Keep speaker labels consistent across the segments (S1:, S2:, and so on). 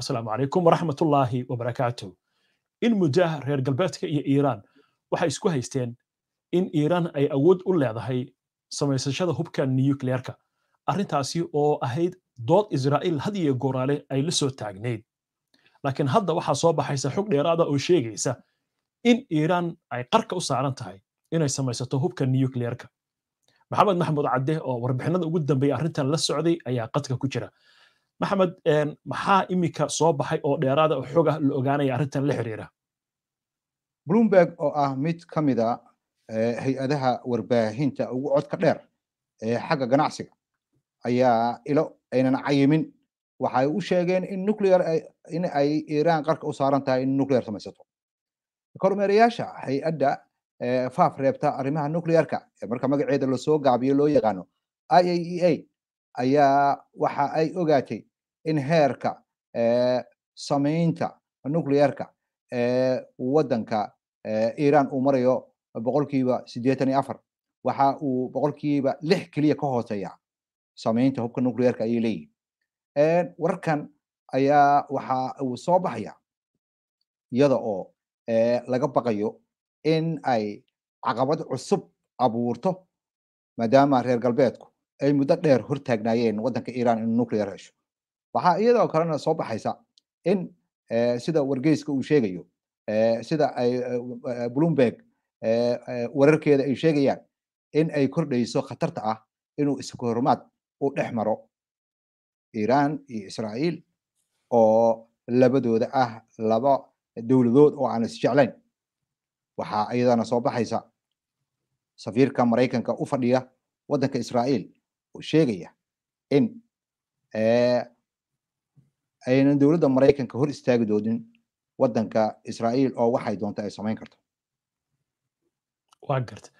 S1: asalaamu calaykum waraxmatullaahi wabarakaatuh in mujaaha reer galbeedka iyo iiraan waxay isku haysteen in iiraan ay awood u leedahay samaysashada hubka nukleerka arrintaasi oo ahayd dood israa'iil had iyo gooraale ay la soo taagnayd laakiin hadda waxaa soo baxaysa xog dheeraada ah oo sheegaysa in iiraan ay qarka u saaran tahay inay samaysato hubka nukleerka maxamed maxmuud cadde oo warbixinada ugu dambeeya arrintan la socday ayaa qadka ku jira maxamed maxaa iminka soo baxay oo dheeraada oo xoog ah la ogaanaya arrintan la xiriira bloomberg oo
S2: ah mid ka mida ah, eh, hay-adaha warbaahinta ugu codka dheer ee xagga ganacsiga ayaa ilo aynan cayimin waxay u sheegeen in nuclear in ay iiraan qarka u saaran tahay in nuclear samaysato kormeerayaasha hay-adda eh, faaf reebta arrimaha nuclearka ee marka magaceeda lasoo gaabiyo loo yaqaano i a e a ayaa waxa ay ogaatay in heerka samaynta nuclearka ee waddanka iran uu marayo boqolkiiba sideetan iyo afar waxa uu boqolkiiba lix keliya ka hooseeya samaynta hubka nuclearka ayay leeyihin wararkan ayaa waxa uu soo baxaya iyada oo laga baqayo in ay caqabad cusub abuurto maadaama reer galbeedku ay muddo dheer hortaagnaayeen waddanka iran inuu nuclear hesho waxaa iyadoo kalena soo baxaysa in eh, sida wargeyska uu sheegayo eh, sida ay eh, bloomberg wararkeeda ay sheegayaan in ay kordhayso khatarta ah inuu iskohormaad u dhex maro iran iyo israa'iil oo labadooda ah laba dowladood oo aan isjeclayn waxaa iyadana soo baxaysa safiirka maraykanka u fadhiya waddanka israa'iil oo sheegaya in aynan dowladda maraykanka hor istaagi doonin wadanka israa'iil oo waxay doonto ay samayn karto
S1: waa garta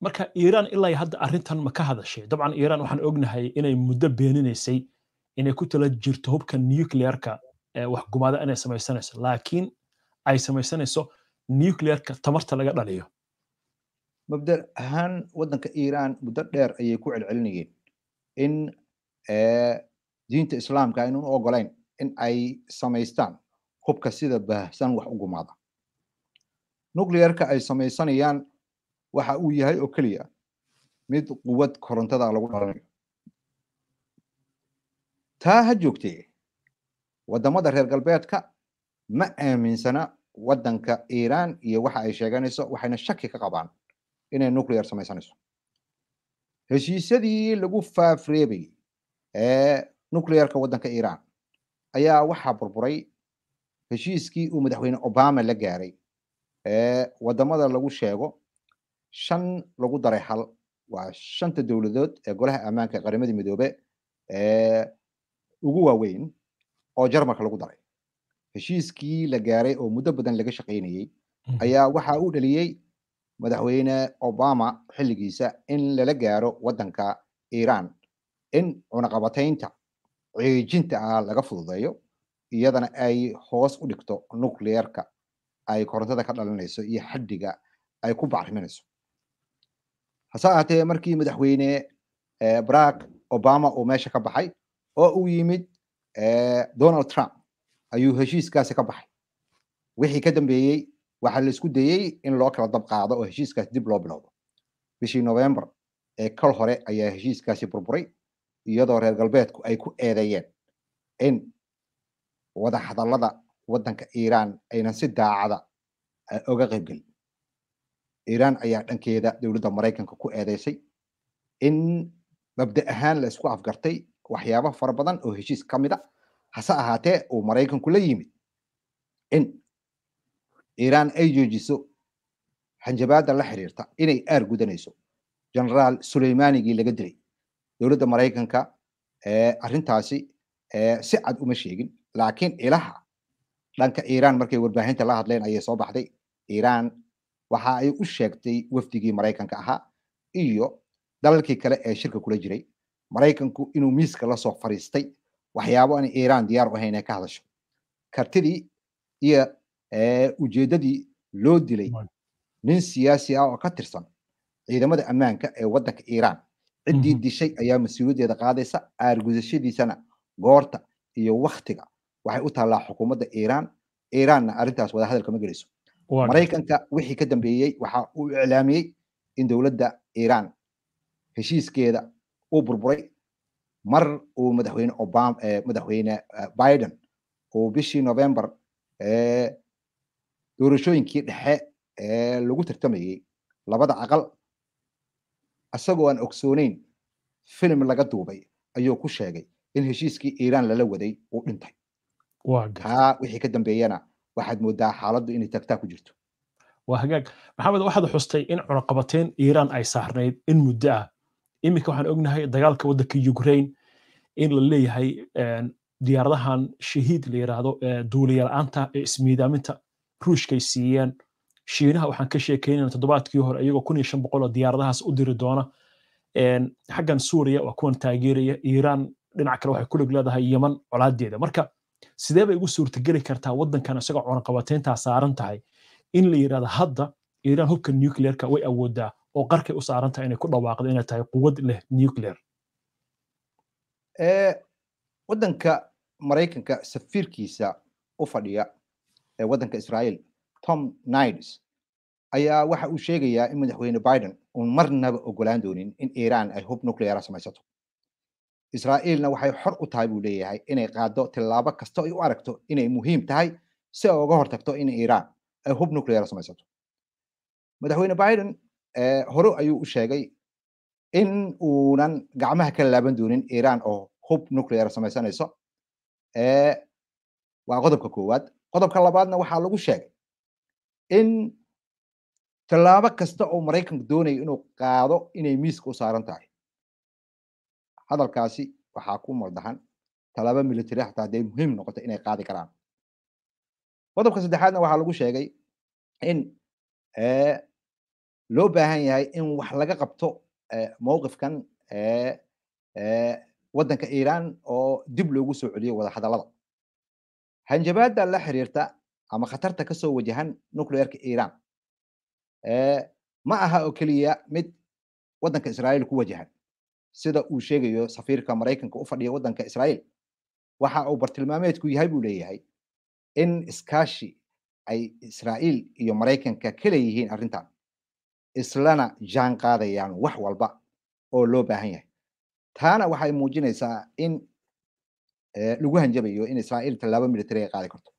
S1: marka iiraan ilaa hadda arintan ma ka hadashay dabcan iiraan waxaan ognahay inay muddo beeninaysay inay ku tala jirto hubka nuclearka wax gumaada inay samaysanayso laakiin ay samaysanayso nuclearka tamarta laga dhaliyo
S2: mabda ahaan wadanka iiraan muddo dheer ayay ku celcelinayeen in diinta islaamka aynan u ogolayn in ay samaystaan hubka sida baahsan wax u gumaada nuclearka ay samaysanayaan waxa uu yahay oo keliya mid quwad korontada ah lagu dhalanayo taa ha joogtee waddamada reer galbeedka ma aaminsana waddanka iiraan iyo waxa ay sheeganayso waxayna shaki ka qabaan inay nuclear samaysanayso heshiisyadii lagu faafreebay ee nucleerka waddanka iiraan ayaa waxaa burburay heshiiskii uu madaxweyne obama la gaaray ee waddamada lagu sheego shan lagu daray hal waa shanta dowladood ee golaha ammaanka qaramadii midoobe ee ugu waaweyn oo jarmalka lagu daray heshiiskii la gaaray oo muddo badan laga shaqaynayey mhm. ayaa waxa u dheliyey madaxweyne obama xilligiisa in lala gaaro waddanka iiraan in cunaqabataynta ciijinta aan laga fududeeyo iyadana ay hoos u dhigto nucleerka ay korontada ka dhalinayso iyo xaddiga ay ku bacriminayso hase ahaatee markii madaxweyne eh, barack obama uu meesha ka baxay oo uu yimid eh, donald trump ayuu heshiiskaasi ka baxay wixii ka dambeeyey waxaa la isku dayey in loo kala dabqaado oo heshiiskaasi dib loo bilowdo bishii november ee kal hore ayaa heshiiskaasi burburay iyadoo reer galbeedku ay ku eedeeyeen in wada hadallada waddanka iiraan aynan si daacada oga ah, gelin iiraan ayaa dhankeeda dowladda maraykanka ku eedeysay in mabda ahaan la isku afgartay waxyaabo fara badan oo heshiis ka mid a ah, hase ahaatee uu maraykanku la yimid in iiraan ay joojiso hanjabaadda la xiriirta inay aar gudanayso genaraal suleymaanigii laga dilay dowladda maraykanka arrintaasi si cad uma sheegin laakiin ilaha dhanka iiraan markay warbaahinta la hadleen ayay soo baxday iiraan waxa ay u sheegtay wafdigii maraykanka ahaa iyo dalalkii kale ee shirka kula jiray maraykanku inuu miiska lasoo fariistay waxyaabo aan iiraan diyaar u ahayn ee ka hadasho kartidii iyo ujeeddadii loo dilay nin siyaasi ah oo ka tirsan ciidamada ammaanka ee waddanka iiraan ciddii dishay ayaa mas-uuliyaddeeda qaadaysa aargudashadiisana goorta iyo waktiga waxay u taallaa xukuumadda iiraan iiraanna arrintaas wadahadal kama gelayso maraykanka wixii ka dambeeyey waxa uu iclaamiyey in dowladda iiraan heshiiskeeda uu burburay mar uu madaxweyne obam madaxweyne biden uu bishii november doorashooyinkii dhexe ee lagu tartamayey labada aqal asagoo aan ogsooneyn filim laga duubay ayuu ku sheegay in heshiiskii iiraan lala waday uu dhintay haa wixii ka dambeeyana waxaad moodaa xaaladdu inay tagtaa ku jirto
S1: waa hagaag maxamed waxaad xustay in cunaqabateen iiraan ay saarnayd in muddo ah iminka waxaan ognahay dagaalka waddanka ukrain in la leeyahay eh, diyaaradahan shahiid la yidhaahdo eh, duuliya la-aanta ee ismiidaaminta ruushkay siiyeen shiinaha waxaan ka sheekeynana toddobaadkii hore iyagoo kun iyo shan boqol oo diyaaradahaas u diri doona xaggan suuriya waa kuwan taageeraya iiraan dhinac kale waxay kulig leedahay yeman colaadeeda marka sidee bay ugu suurtageli kartaa waddankan isagoo cunaqabatayntaa saaran tahay in la yidhahdo hadda iiraan hubka nucleerka way awoodaa oo qarkay u saaran tahay inay ku dhawaaqdo inay tahay quwad leh nucleer
S2: waddanka maraykanka safiirkiisa u fadhiya ee waddanka israa'iil tom nides ayaa waxa uu sheegayaa in madaxweyne biden uun marnaba ogolaan doonin in iran ay hub nucleara samaysato israa'iilna waxay xor u tahay buu leeyahay inay qaado tilaabo kasta ay u aragto inay muhiim tahay si ay uga hortagto in iran ay hub nucleara samaysato madaxweyne biden eh, hore ayuu u sheegay in uunan gacmaha ka laaban doonin iran oo hub nucleara samaysanayso eh, waa qodobka koowaad qodobka labaadna waxaa lagu sheegay in tallaabo kasta oo maraykanku doonaya inuu qaado inay miiska u saaran tahay hadalkaasi waxaa ku madaxan tallaabo military hataa ah, hadday muhiim noqoto inay qaadi karaan qodobka saddexaadna waxaa lagu sheegay in eh, loo baahan yahay in wax laga qabto eh, mowqifkan eh, waddanka iiraan oo dib loogu soo celiyo wadahadallada hanjabaada la xiriirta ama khatarta kasoo wajahan nucleerka iran ma aha oo keliya mid waddanka israa'iil ku wajahan sida uu sheegayo safiirka maraykanka u fadhiya waddanka israa'iil waxa uu bartilmaameedku yahay buu leeyahay in iskaashi ay israa'iil iyo maraykanka ka leeyihiin arrintan islana jaan qaadayaan wax walba oo loo baahan yahay taana waxay muujinaysaa in lagu hanjabayo in israa'iil tallaabo militariga qaadi karto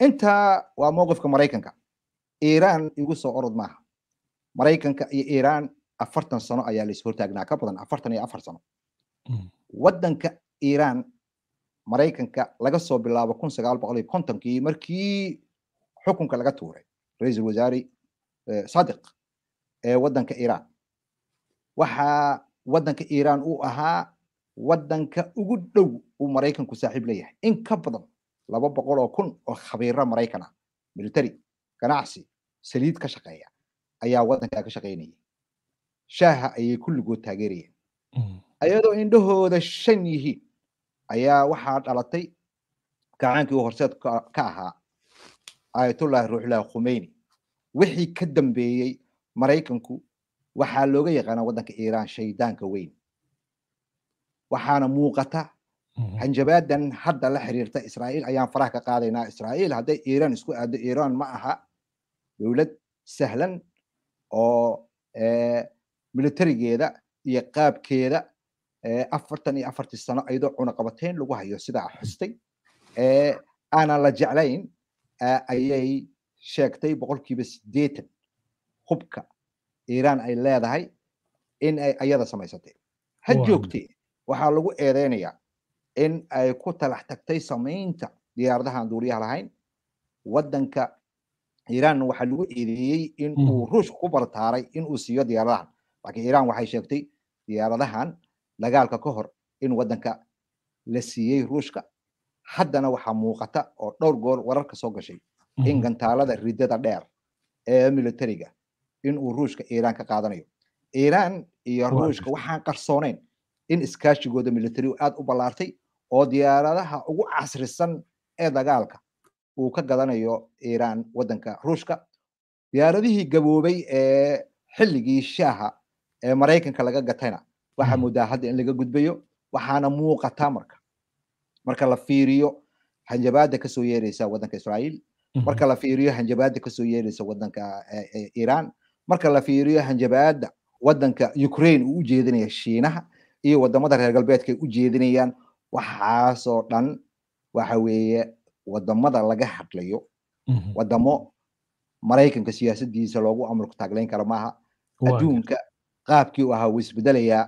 S2: intaa waa mowqifka maraykanka iiraan igu soo orod maaha maraykanka iyo iiraan afartan sano ayaa la hortaagnaa ka badan afartan iyo afar sano hmm. waddanka iiraan maraykanka laga soo bilaabo kun sagaal boqol iyo kontonkii markii xukunka laga tuuray ra-iisul wasaare eh, sadiq ee waddanka iiraan waxaa waddanka iiraan uu ahaa waddanka ugu dhow uu maraykanku saaxiib leeyahay in ka badan laba boqol oo kun oo khabiiro maraykana military ganacsi saliid ka shaqeeya ayaa waddankaa ka shaqaynayay shaaha ayay kulligood taageerayeen mm. ayadoo indhahooda shan yihiin ayaa waxaa dhalatay gacaankii u horseed ka ahaa aayatullaahi ruuxullaahi khumeyni wixii ka dambeeyey maraykanku waxaa looga yaqaanaa waddanka iiraan shaydaanka weyn waxaana muuqata Mhm. hanjabaadan hadda la xiriirta israa'iil ayaan faraha ka qaadaynaa israa'iil hadday iiraan isku aado iiraan ma aha dowlad sahlan oo eh, militarigeeda iyo qaabkeeda eh, afartan iyo afartii sano iyadoo cunaqabatayn lagu hayo sidaa xustay aanan eh, la jeclayn ayay sheegtay boqolkiiba sideetan hubka iiraan ay leedahay in ay ayada samaysatay ha joogtee waxaa lagu eedeynayaa in ay ku talax tagtay samaynta diyaaradahaan duuriyaha lahayn waddanka iiraan waxaa lagu eedeeyey inuu ruushka ku bartaaray inuu siiyo diyaaradahan laakiin iiraan waxay sheegtay diyaaradahan dagaalka ka hor in waddanka la siiyey ruushka haddana waxaa muuqata oo dhowr gool wararka soo gashay in gantaalada ridada dheer ee militariga inuu ruushka iiraan ka qaadanayo iiraan iyo ruushka waxaan qarsooneyn in iskaashigooda militarigu aad u ballaartay oo diyaaradaha ugu casrisan ee dagaalka uu ka gadanayo iiraan waddanka ruushka diyaaradihii gaboobay ee xilligii shaaha ee maraykanka laga gatayna waxaa moodaa mhm. hadda in laga gudbayo waxaana muuqataa marka marka la fiiriyo hanjabaada kasoo yeeraysa waddanka israa'iil mhm. marka la fiiriyo hanjabaada kasoo yeeraysa waddanka iran marka la fiiriyo hanjabaada waddanka ukraine uu u jeedinaya shiinaha iyo wadamada reer galbeedka ay u jeedinayaan waxaasoo dhan waxa weeye wadamada laga hadlayo mhm. wadamo maraykanka siyaasadiisa loogu amrku taaglayn karo maaha adduunka qaabkii u ahaa wuu isbedelayaa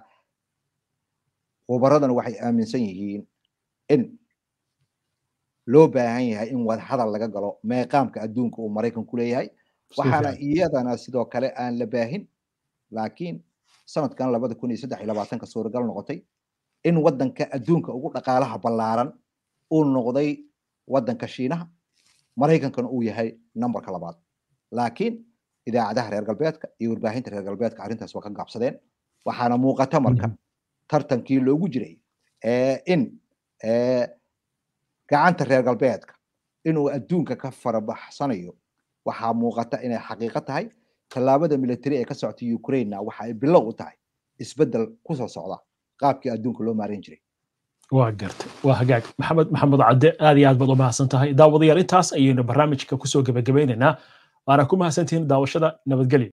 S2: khubaradana waxay aaminsan yihiin in loo baahan yahay in wadhadal laga galo meeqaamka adduunka uu maraykan ku leeyahay waxaana iyadana sidoo kale aan la baahin laakiin sanadkan labada kun iyo saddex iyo labaatanka suuragal noqotay in waddanka adduunka ugu dhaqaalaha ballaaran uu noqday waddanka shiinaha maraykankana uu yahay numberka labaad laakiin idaacadaha reer galbeedka iyo warbaahinta reer galbeedka arrintaas waa ka gaabsadeen waxaana muuqata marka mm-hmm. tartankii loogu jiray in gacanta reer galbeedka inuu adduunka ka farabaxsanayo waxaa muuqata inay xaqiiqo tahay tallaabada military ee ka socota ukrainena waxa ay bilow u tahay isbeddel kusoo soo socda qaabkii adduunka loo maaran jiray
S1: waa garta waa hagaag maxamed maxamed cadde aad iyo aad baad u mahadsan tahay daawadayaal intaas ayaynu barnaamijka kusoo gebagabaynaynaa waana ku mahadsantihiin daawashada nabadgelya